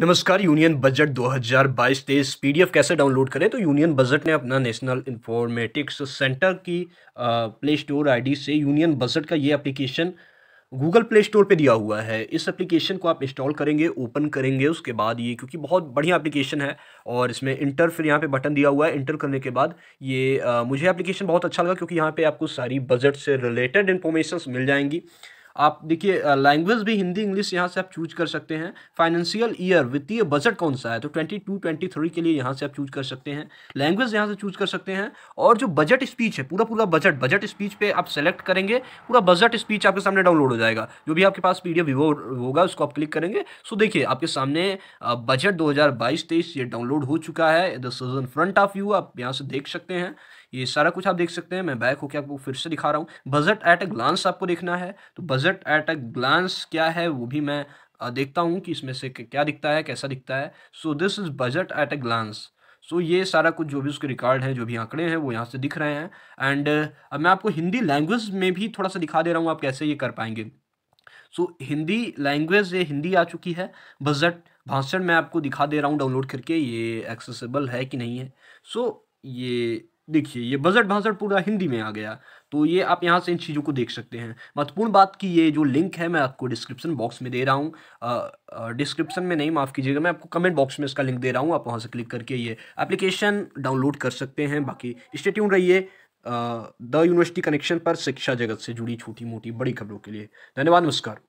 नमस्कार union budget 2022 तेईस PDF कैसे डाउनलोड करें तो यूनियन बजट ने अपना नेशनल इन्फॉर्मेटिक्स सेंटर की प्ले स्टोर आईडी से यूनियन बजट का ये एप्लीकेशन गूगल प्ले स्टोर पे दिया हुआ है इस एप्लीकेशन को आप इंस्टॉल करेंगे ओपन करेंगे उसके बाद ये क्योंकि बहुत बढ़िया एप्लीकेशन है और इसमें इंटर फिर यहाँ पे बटन दिया हुआ है इंटर करने के बाद ये आ, मुझे एप्लीकेशन बहुत अच्छा लगा क्योंकि यहाँ पे आपको सारी बजट से रिलेटेड इन्फॉर्मेशन मिल जाएंगी आप देखिए लैंग्वेज भी हिंदी इंग्लिश यहाँ से आप चूज कर सकते हैं फाइनेंशियल ईयर वित्तीय बजट कौन सा है तो ट्वेंटी टू ट्वेंटी थ्री के लिए यहाँ से आप चूज कर सकते हैं लैंग्वेज यहाँ से चूज कर सकते हैं और जो बजट स्पीच है पूरा पूरा बजट बजट स्पीच पे आप सेलेक्ट करेंगे पूरा बजट स्पीच आपके सामने डाउनलोड हो जाएगा जो भी आपके पास पी विवो होगा उसको आप क्लिक करेंगे सो देखिए आपके सामने बजट दो हज़ार ये डाउनलोड हो चुका है the season front of you आप यहाँ से देख सकते हैं ये सारा कुछ आप देख सकते हैं मैं बैक होकर आपको फिर से दिखा रहा हूँ बजट एट अ ग्लांस आपको देखना है तो बजट एट अ ग्लांस क्या है वो भी मैं देखता हूँ कि इसमें से क्या दिखता है कैसा दिखता है so this is budget at a glance so ये सारा कुछ जो भी उसके रिकॉर्ड हैं जो भी आंकड़े हैं वो यहाँ से दिख रहे हैं एंड अब मैं आपको हिंदी लैंग्वेज में भी थोड़ा सा दिखा दे रहा हूँ आप कैसे ये कर पाएंगे सो so, हिंदी लैंग्वेज ये हिंदी आ चुकी है बजट भाषण मैं आपको दिखा दे रहा हूँ डाउनलोड करके ये एक्सेसिबल है कि नहीं है सो so, ये देखिए ये बजट भाषण पूरा हिंदी में आ गया तो ये आप यहाँ से इन चीज़ों को देख सकते हैं महत्वपूर्ण बात की ये जो लिंक है मैं आपको डिस्क्रिप्शन बॉक्स में दे रहा हूँ डिस्क्रिप्शन में नहीं माफ़ कीजिएगा मैं आपको कमेंट बॉक्स में इसका लिंक दे रहा हूँ आप वहाँ से क्लिक करके ये एप्लीकेशन डाउनलोड कर सकते हैं बाकी स्टेट्यून रहिए द यूनिवर्सिटी कनेक्शन पर शिक्षा जगत से जुड़ी छोटी मोटी बड़ी खबरों के लिए धन्यवाद नमस्कार